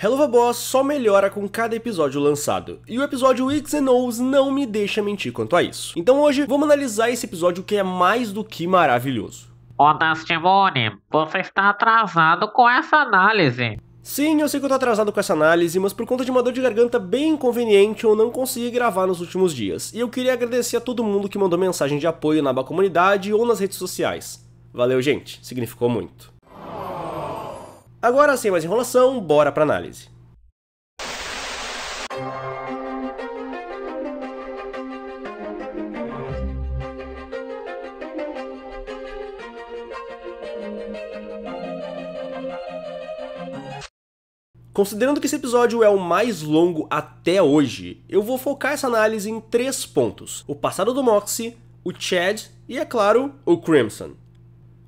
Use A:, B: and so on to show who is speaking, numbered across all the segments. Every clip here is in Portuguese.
A: Hello boss. só melhora com cada episódio lançado, e o episódio X and O's não me deixa mentir quanto a isso. Então hoje vamos analisar esse episódio que é mais do que maravilhoso.
B: Ô Dastimone, você está atrasado com essa análise. Sim, eu sei que
A: eu tô atrasado com essa análise, mas por conta de uma dor de garganta bem inconveniente, eu não consegui gravar nos últimos dias. E eu queria agradecer a todo mundo que mandou mensagem de apoio na aba comunidade ou nas redes sociais. Valeu, gente, significou muito. Agora, sem mais enrolação, bora pra análise. Considerando que esse episódio é o mais longo até hoje, eu vou focar essa análise em três pontos: o passado do Moxie, o Chad e, é claro, o Crimson.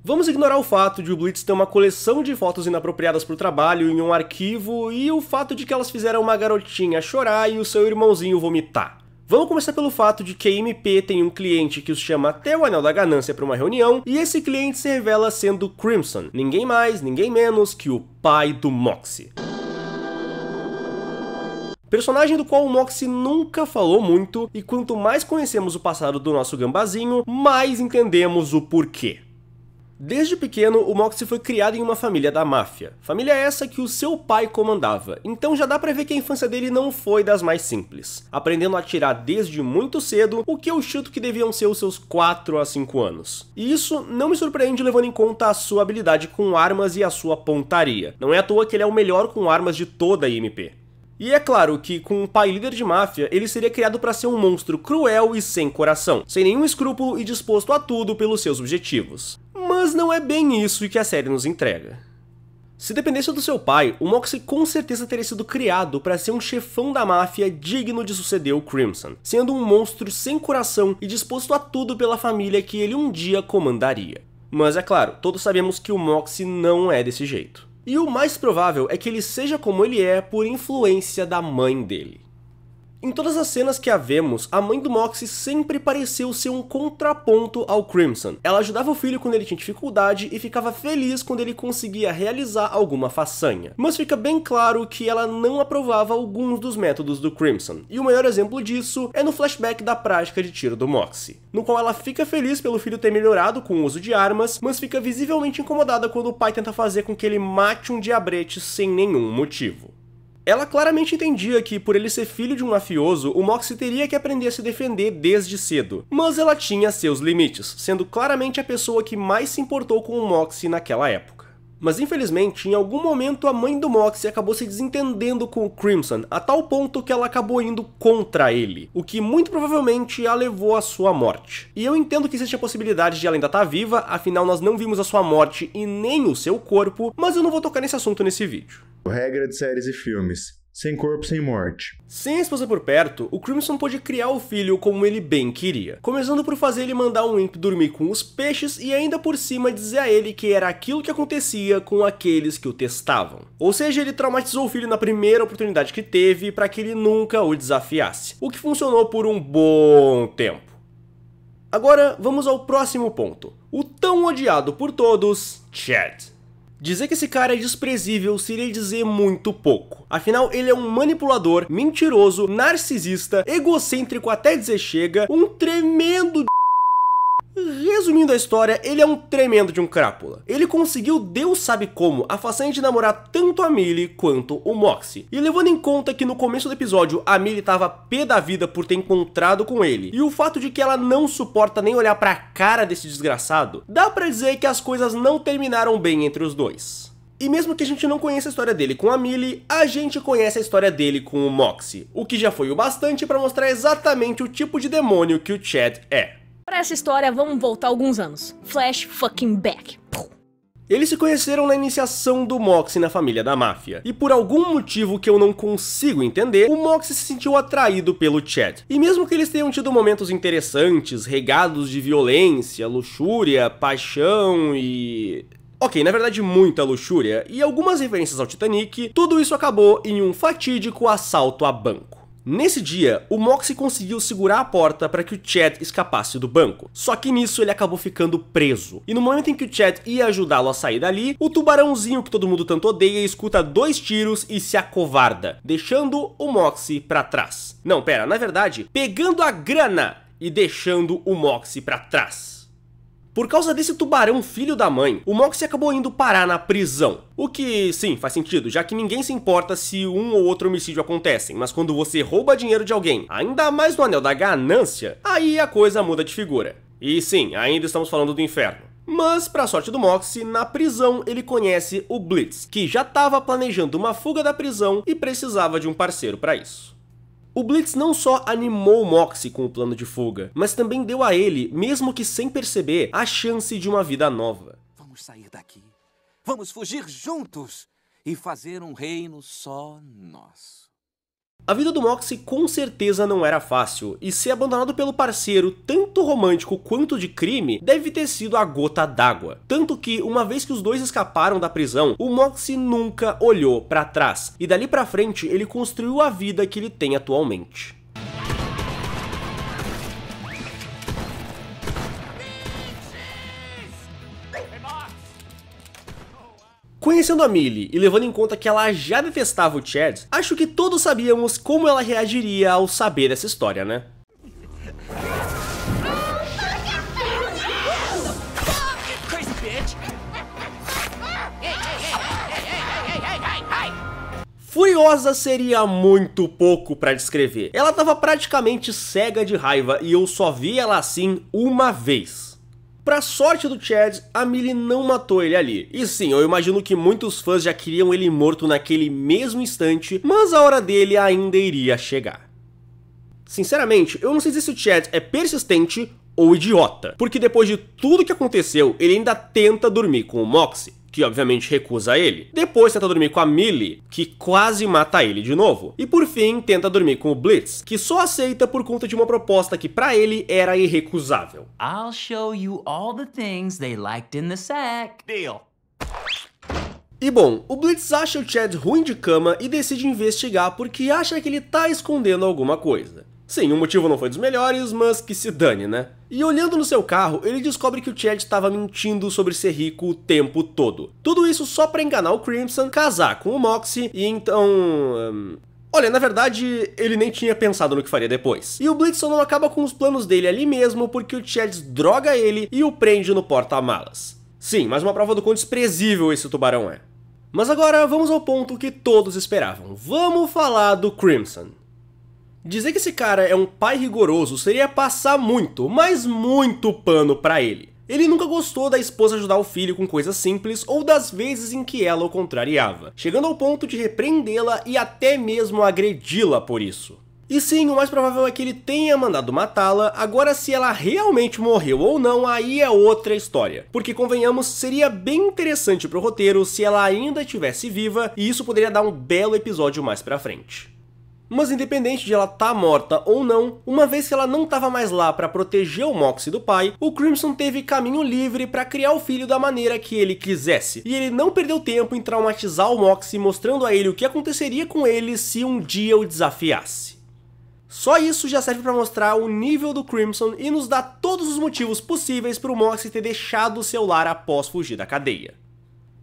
A: Vamos ignorar o fato de o Blitz ter uma coleção de fotos inapropriadas para o trabalho em um arquivo e o fato de que elas fizeram uma garotinha chorar e o seu irmãozinho vomitar. Vamos começar pelo fato de que a MP tem um cliente que os chama até o Anel da Ganância para uma reunião, e esse cliente se revela sendo Crimson, ninguém mais, ninguém menos que o pai do Moxie. Personagem do qual o Moxie nunca falou muito, e quanto mais conhecemos o passado do nosso gambazinho, mais entendemos o porquê. Desde pequeno, o Moxie foi criado em uma família da máfia. Família essa que o seu pai comandava, então já dá pra ver que a infância dele não foi das mais simples. Aprendendo a atirar desde muito cedo, o que eu chuto que deviam ser os seus 4 a 5 anos. E isso não me surpreende levando em conta a sua habilidade com armas e a sua pontaria. Não é à toa que ele é o melhor com armas de toda a IMP. E é claro que, com um pai líder de máfia, ele seria criado para ser um monstro cruel e sem coração, sem nenhum escrúpulo e disposto a tudo pelos seus objetivos. Mas não é bem isso que a série nos entrega. Se dependesse do seu pai, o Moxie com certeza teria sido criado para ser um chefão da máfia digno de suceder o Crimson, sendo um monstro sem coração e disposto a tudo pela família que ele um dia comandaria. Mas é claro, todos sabemos que o Moxie não é desse jeito. E o mais provável é que ele seja como ele é por influência da mãe dele. Em todas as cenas que a vemos, a mãe do Moxie sempre pareceu ser um contraponto ao Crimson. Ela ajudava o filho quando ele tinha dificuldade e ficava feliz quando ele conseguia realizar alguma façanha. Mas fica bem claro que ela não aprovava alguns dos métodos do Crimson. E o melhor exemplo disso é no flashback da prática de tiro do Moxie, no qual ela fica feliz pelo filho ter melhorado com o uso de armas, mas fica visivelmente incomodada quando o pai tenta fazer com que ele mate um diabrete sem nenhum motivo. Ela claramente entendia que, por ele ser filho de um mafioso, o Moxie teria que aprender a se defender desde cedo, mas ela tinha seus limites, sendo claramente a pessoa que mais se importou com o Moxie naquela época. Mas infelizmente, em algum momento a mãe do Moxie acabou se desentendendo com o Crimson, a tal ponto que ela acabou indo contra ele, o que muito provavelmente a levou à sua morte. E eu entendo que existe a possibilidade de ela ainda estar tá viva, afinal nós não vimos a sua morte e nem o seu corpo, mas eu não vou tocar nesse assunto nesse vídeo. Regra de séries e filmes sem corpo, sem morte. Sem a esposa por perto, o Crimson pôde criar o filho como ele bem queria, começando por fazer ele mandar um imp dormir com os peixes e ainda por cima dizer a ele que era aquilo que acontecia com aqueles que o testavam. Ou seja, ele traumatizou o filho na primeira oportunidade que teve para que ele nunca o desafiasse, o que funcionou por um bom tempo. Agora vamos ao próximo ponto, o tão odiado por todos, Chad. Dizer que esse cara é desprezível seria dizer muito pouco. Afinal, ele é um manipulador, mentiroso, narcisista, egocêntrico até dizer chega, um tremendo Resumindo a história, ele é um tremendo de um crápula. Ele conseguiu, Deus sabe como, a façanha de namorar tanto a Millie quanto o Moxie. E levando em conta que no começo do episódio a Millie tava pé da vida por ter encontrado com ele, e o fato de que ela não suporta nem olhar pra cara desse desgraçado, dá pra dizer que as coisas não terminaram bem entre os dois. E mesmo que a gente não conheça a história dele com a Millie, a gente conhece a história dele com o Moxie, o que já foi o bastante para mostrar exatamente o tipo de demônio que o Chad é. Para essa história, vamos voltar alguns anos. Flash fucking back. Eles se conheceram na iniciação do Moxie na família da máfia, e por algum motivo que eu não consigo entender, o Moxie se sentiu atraído pelo Chad. E mesmo que eles tenham tido momentos interessantes, regados de violência, luxúria, paixão e... Ok, na verdade muita luxúria e algumas referências ao Titanic, tudo isso acabou em um fatídico assalto a banco. Nesse dia, o Moxie conseguiu segurar a porta para que o Chad escapasse do banco. Só que nisso ele acabou ficando preso. E no momento em que o Chad ia ajudá-lo a sair dali, o tubarãozinho que todo mundo tanto odeia escuta dois tiros e se acovarda, deixando o Moxie para trás. Não, pera, na verdade, pegando a grana e deixando o Moxie para trás. Por causa desse tubarão filho da mãe, o Moxie acabou indo parar na prisão. O que, sim, faz sentido, já que ninguém se importa se um ou outro homicídio acontecem, mas quando você rouba dinheiro de alguém, ainda mais no anel da ganância, aí a coisa muda de figura. E sim, ainda estamos falando do inferno. Mas, para sorte do Moxie, na prisão ele conhece o Blitz, que já estava planejando uma fuga da prisão e precisava de um parceiro para isso. O Blitz não só animou Moxie com o plano de fuga, mas também deu a ele, mesmo que sem perceber, a chance de uma vida nova. Vamos sair daqui. Vamos fugir juntos e fazer um reino só nosso. A vida do Moxie com certeza não era fácil, e ser abandonado pelo parceiro, tanto romântico quanto de crime, deve ter sido a gota d'água. Tanto que, uma vez que os dois escaparam da prisão, o Moxie nunca olhou para trás, e dali para frente ele construiu a vida que ele tem atualmente. Conhecendo a Millie e levando em conta que ela já detestava o Chad, acho que todos sabíamos como ela reagiria ao saber essa história, né? Furiosa seria muito pouco para descrever. Ela estava praticamente cega de raiva e eu só vi ela assim uma vez. Pra sorte do Chad, a Millie não matou ele ali. E sim, eu imagino que muitos fãs já queriam ele morto naquele mesmo instante, mas a hora dele ainda iria chegar. Sinceramente, eu não sei se o Chad é persistente ou idiota. Porque depois de tudo que aconteceu, ele ainda tenta dormir com o Moxie que obviamente recusa ele. Depois tenta dormir com a Millie, que quase mata ele de novo. E por fim, tenta dormir com o Blitz, que só aceita por conta de uma proposta que para ele era irrecusável. I'll show you all the things they liked in
B: the sack. Deal.
A: E bom, o Blitz acha o Chad ruim de cama e decide investigar porque acha que ele tá escondendo alguma coisa. Sim, o motivo não foi dos melhores, mas que se dane, né? E olhando no seu carro, ele descobre que o Chad estava mentindo sobre ser rico o tempo todo. Tudo isso só para enganar o Crimson, casar com o Moxie e então... Hum... Olha, na verdade, ele nem tinha pensado no que faria depois. E o Blitzon não acaba com os planos dele ali mesmo porque o Chad droga ele e o prende no porta-malas. Sim, mais uma prova do quão desprezível esse tubarão é. Mas agora vamos ao ponto que todos esperavam. Vamos falar do Crimson. Dizer que esse cara é um pai rigoroso seria passar muito, mas muito pano para ele. Ele nunca gostou da esposa ajudar o filho com coisas simples ou das vezes em que ela o contrariava, chegando ao ponto de repreendê-la e até mesmo agredi-la por isso. E sim, o mais provável é que ele tenha mandado matá-la, agora se ela realmente morreu ou não, aí é outra história. Porque convenhamos, seria bem interessante pro roteiro se ela ainda estivesse viva, e isso poderia dar um belo episódio mais pra frente. Mas independente de ela estar tá morta ou não, uma vez que ela não estava mais lá para proteger o Moxie do pai, o Crimson teve caminho livre para criar o filho da maneira que ele quisesse. E ele não perdeu tempo em traumatizar o Moxie, mostrando a ele o que aconteceria com ele se um dia o desafiasse. Só isso já serve para mostrar o nível do Crimson e nos dá todos os motivos possíveis para o Moxie ter deixado seu lar após fugir da cadeia.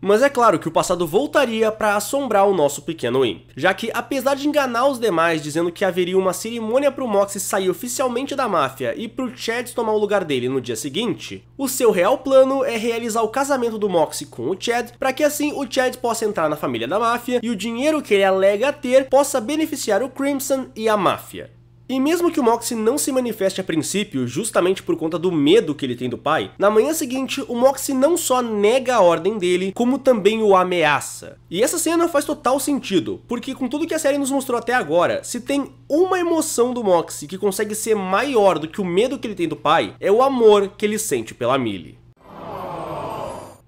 A: Mas é claro que o passado voltaria para assombrar o nosso pequeno Imp, já que apesar de enganar os demais dizendo que haveria uma cerimônia para o Moxie sair oficialmente da máfia e para o Chad tomar o lugar dele no dia seguinte, o seu real plano é realizar o casamento do Moxie com o Chad para que assim o Chad possa entrar na família da máfia e o dinheiro que ele alega ter possa beneficiar o Crimson e a máfia. E mesmo que o Moxie não se manifeste a princípio, justamente por conta do medo que ele tem do pai, na manhã seguinte o Moxie não só nega a ordem dele, como também o ameaça. E essa cena faz total sentido, porque com tudo que a série nos mostrou até agora, se tem uma emoção do Moxie que consegue ser maior do que o medo que ele tem do pai, é o amor que ele sente pela Millie.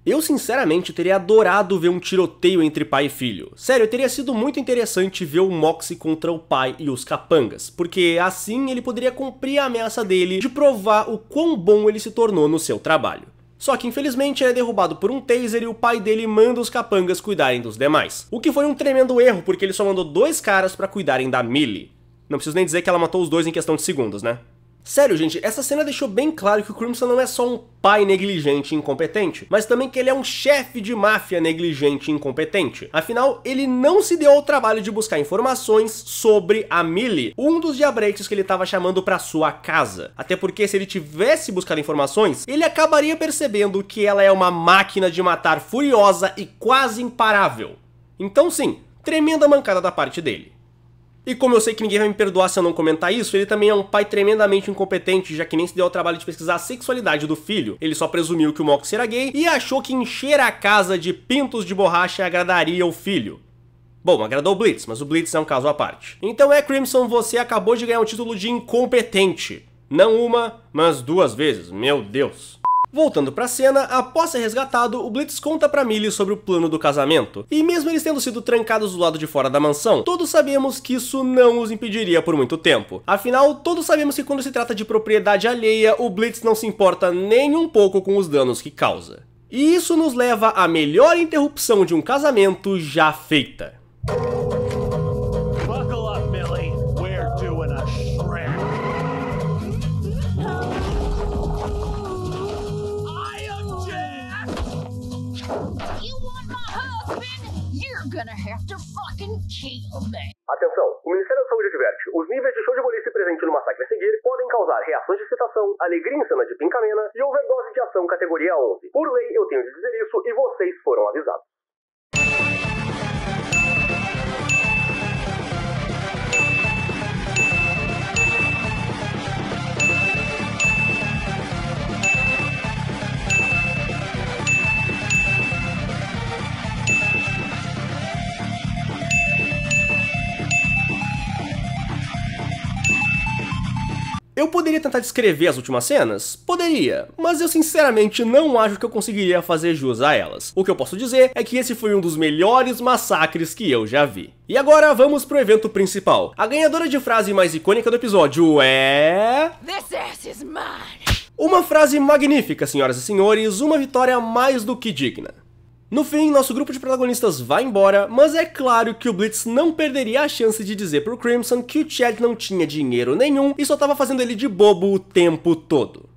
A: Eu, sinceramente, teria adorado ver um tiroteio entre pai e filho. Sério, teria sido muito interessante ver o Moxie contra o pai e os capangas, porque assim ele poderia cumprir a ameaça dele de provar o quão bom ele se tornou no seu trabalho. Só que infelizmente ele é derrubado por um taser e o pai dele manda os capangas cuidarem dos demais. O que foi um tremendo erro, porque ele só mandou dois caras para cuidarem da Millie. Não preciso nem dizer que ela matou os dois em questão de segundos, né? Sério, gente, essa cena deixou bem claro que o Crimson não é só um pai negligente e incompetente, mas também que ele é um chefe de máfia negligente e incompetente. Afinal, ele não se deu ao trabalho de buscar informações sobre a Millie, um dos diabretes que ele estava chamando para sua casa. Até porque se ele tivesse buscado informações, ele acabaria percebendo que ela é uma máquina de matar furiosa e quase imparável. Então sim, tremenda mancada da parte dele. E como eu sei que ninguém vai me perdoar se eu não comentar isso, ele também é um pai tremendamente incompetente, já que nem se deu ao trabalho de pesquisar a sexualidade do filho. Ele só presumiu que o Mox era gay e achou que encher a casa de pintos de borracha agradaria o filho. Bom, agradou o Blitz, mas o Blitz é um caso à parte. Então é, Crimson, você acabou de ganhar um título de incompetente. Não uma, mas duas vezes. Meu Deus. Voltando pra cena, após ser resgatado, o Blitz conta pra Millie sobre o plano do casamento. E mesmo eles tendo sido trancados do lado de fora da mansão, todos sabemos que isso não os impediria por muito tempo. Afinal, todos sabemos que quando se trata de propriedade alheia, o Blitz não se importa nem um pouco com os danos que causa. E isso nos leva à melhor interrupção de um casamento já feita.
B: Atenção!
A: O Ministério da Saúde adverte: os níveis de show de boliche presente no massacre a seguir podem causar reações de excitação, alegria insana de pincamena e overdose de ação categoria 11. Por lei, eu tenho de dizer isso e vocês foram avisados. Eu poderia tentar descrever as últimas cenas? Poderia, mas eu sinceramente não acho que eu conseguiria fazer jus a elas. O que eu posso dizer é que esse foi um dos melhores massacres que eu já vi. E agora vamos pro evento principal. A ganhadora de frase mais icônica do episódio é...
B: This ass is mine.
A: Uma frase magnífica, senhoras e senhores, uma vitória mais do que digna. No fim, nosso grupo de protagonistas vai embora, mas é claro que o Blitz não perderia a chance de dizer pro Crimson que o Chad não tinha dinheiro nenhum e só tava fazendo ele de bobo o tempo todo.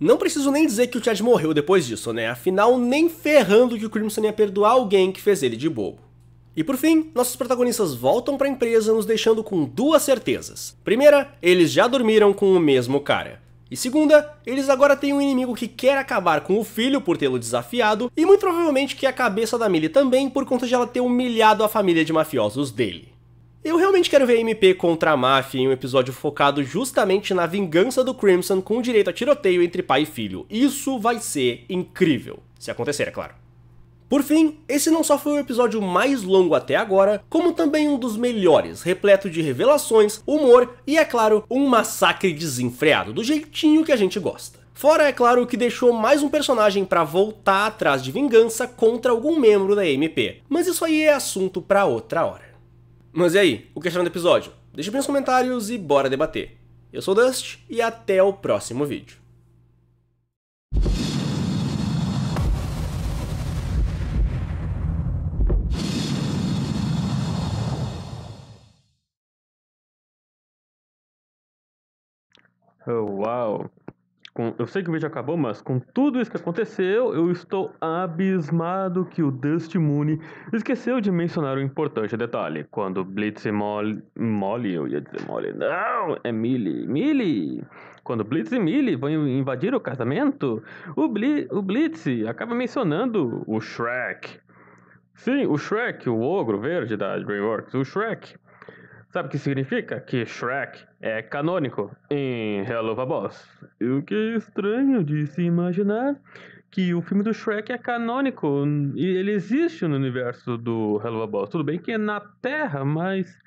A: Não preciso nem dizer que o Chad morreu depois disso, né? Afinal, nem ferrando que o Crimson ia perdoar alguém que fez ele de bobo. E por fim, nossos protagonistas voltam para a empresa nos deixando com duas certezas. Primeira, eles já dormiram com o mesmo cara. E segunda, eles agora têm um inimigo que quer acabar com o filho por tê-lo desafiado, e muito provavelmente que a cabeça da Millie também por conta de ela ter humilhado a família de mafiosos dele. Eu realmente quero ver MP contra a máfia em um episódio focado justamente na vingança do Crimson com direito a tiroteio entre pai e filho. Isso vai ser incrível. Se acontecer, é claro. Por fim, esse não só foi o episódio mais longo até agora, como também um dos melhores, repleto de revelações, humor e, é claro, um massacre desenfreado, do jeitinho que a gente gosta. Fora, é claro, que deixou mais um personagem para voltar atrás de vingança contra algum membro da MP. Mas isso aí é assunto para outra hora. Mas e aí, o que acharam do episódio? Deixa nos comentários e bora debater. Eu sou o Dust e até o próximo vídeo.
B: Oh, uau! Com, eu sei que o vídeo acabou, mas com tudo isso que aconteceu, eu estou abismado que o Dust Mooney esqueceu de mencionar um importante detalhe. Quando Blitz e Molly. Molly, eu ia dizer Molly. Não, é Millie. Millie! Quando Blitz e Millie vão invadir o casamento, o, Bli, o Blitz acaba mencionando o Shrek. Sim, o Shrek, o ogro verde da DreamWorks, o Shrek. Sabe o que significa? Que Shrek é canônico em Hello Boss. O que é estranho de se imaginar que o filme do Shrek é canônico e ele existe no universo do Hello Boss. Tudo bem que é na Terra, mas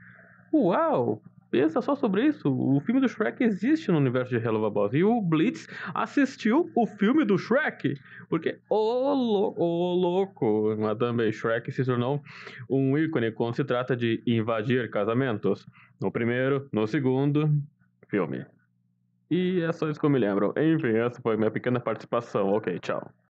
B: uau, pensa só sobre isso. O filme do Shrek existe no universo de Hello Boss. E o Blitz assistiu o filme do Shrek. Porque, ô oh, lo oh, louco, Madame Shrek se tornou um ícone quando se trata de invadir casamentos. No primeiro, no segundo filme. E é só isso que eu me lembro. Enfim, essa foi minha pequena participação. Ok, tchau.